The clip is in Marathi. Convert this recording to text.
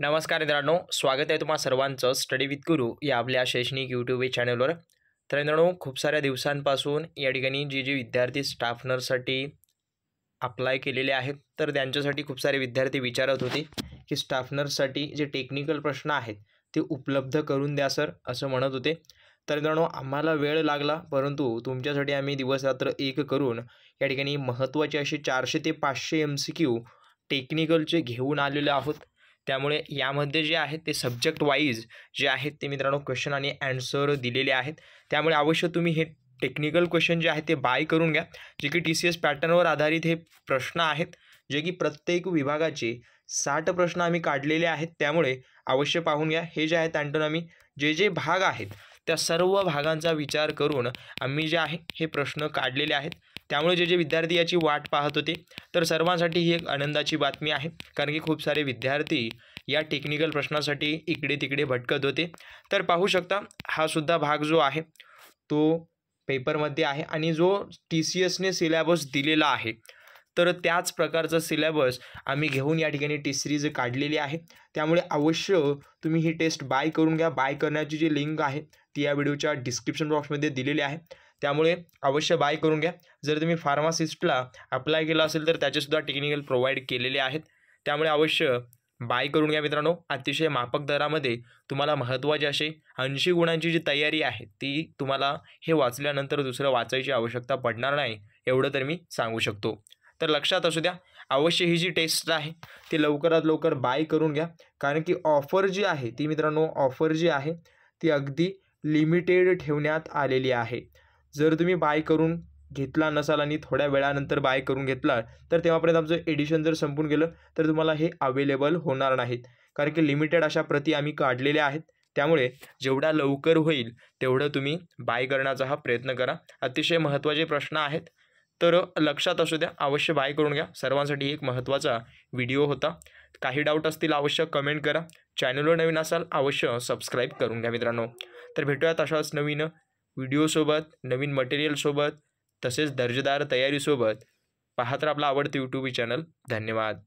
नमस्कार मित्रांनो स्वागत आहे तुम्हाला सर्वांचं स्टडी विथ गुरु या आपल्या शैक्षणिक यूट्यूब चॅनलवर तर मित्रांनो खूप साऱ्या दिवसांपासून या ठिकाणी जे जे विद्यार्थी स्टाफ नर्ससाठी अप्लाय केलेले आहेत तर त्यांच्यासाठी खूप सारे विद्यार्थी विचारत होते की स्टाफ नर्ससाठी जे टेक्निकल प्रश्न आहेत ते उपलब्ध करून द्या सर असं म्हणत होते तर मित्रांनो आम्हाला वेळ लागला परंतु तुमच्यासाठी आम्ही दिवसरात्र एक करून या ठिकाणी महत्त्वाचे असे चारशे ते पाचशे एम सी क्यू टेक्निकलचे घेऊन आलेले आहोत त्यामुळे यामध्ये जे आहेत ते सब्जेक्ट वाईज जे आहेत ते मित्रांनो क्वेश्चन आणि ॲन्सर दिलेले आहेत त्यामुळे अवश्य तुम्ही हे टेक्निकल क्वेश्चन जे आहे ते बाय करून घ्या जे की टी सी एस पॅटर्नवर आधारित हे प्रश्न आहेत जे की प्रत्येक विभागाचे साठ प्रश्न आम्ही काढलेले आहेत त्यामुळे अवश्य पाहून घ्या हे जे आहेत अँटोनॉमी जे जे भाग आहेत त्या सर्व भागांचा विचार करून आम्ही जे आहे हे प्रश्न काढलेले आहेत त्यामुळे जे जे विद्यार्थी याची वाट पाहत होते तर सर्वांसाठी ही एक आनंदाची बातमी आहे कारण की खूप सारे विद्यार्थी या टेक्निकल प्रश्नासाठी इकडे तिकडे भटकत होते तर पाहू शकता हा सुद्धा भाग जो आहे तो पेपरमध्ये आहे आणि जो टी सी एसने सिलॅबस दिलेला आहे तर त्याच प्रकारचा सिलेबस आम्ही घेऊन या ठिकाणी टी सिरीज काढलेली आहे त्यामुळे अवश्य तुम्ही ही टेस्ट बाय करून घ्या बाय करण्याची जी लिंक आहे ती या व्हिडिओच्या डिस्क्रिप्शन बॉक्समध्ये दिलेली आहे त्यामुळे अवश्य बाय करून घ्या जर तुम्ही फार्मासिस्टला अप्लाय केला असेल तर त्याचेसुद्धा टेक्निकल प्रोव्हाइड केलेले आहेत त्यामुळे अवश्य बाय करून घ्या मित्रांनो अतिशय मापक दरामध्ये तुम्हाला महत्त्वाचे असे ऐंशी गुणांची जी तयारी आहे ती तुम्हाला हे वाचल्यानंतर दुसरं वाचायची आवश्यकता पडणार नाही एवढं तर मी सांगू शकतो तर लक्षात असू द्या अवश्य ही जी टेस्ट आहे ती लवकरात लवकर बाय करून घ्या कारण की ऑफर जी आहे ती मित्रांनो ऑफर जी आहे ती अगदी लिमिटेड ठेवण्यात आलेली आहे जर तुम्ही बाय करून घेतला नसाल आणि थोड्या वेळानंतर बाय करून घेतला तर तेव्हापर्यंत आमचं एडिशन जर संपून गेलं तर तुम्हाला हे अवेलेबल होणार नाहीत कारण की लिमिटेड अशा प्रती आम्ही काढलेल्या आहेत त्यामुळे जेवढा लवकर होईल तेवढं तुम्ही बाय करण्याचा हा प्रयत्न करा अतिशय महत्त्वाचे प्रश्न आहेत तर लक्षात असू द्या अवश्य बाय करून घ्या सर्वांसाठी एक महत्त्वाचा व्हिडिओ होता काही डाऊट असतील अवश्य कमेंट करा चॅनलवर नवीन असाल अवश्य सबस्क्राईब करून घ्या मित्रांनो तर भेटूयात अशाच नवीन व्हिडिओसोबत नवीन मटेरियलसोबत तसेच दर्जेदार तयारीसोबत पाहत राहा आपला आवडतं यूट्यूब चॅनल धन्यवाद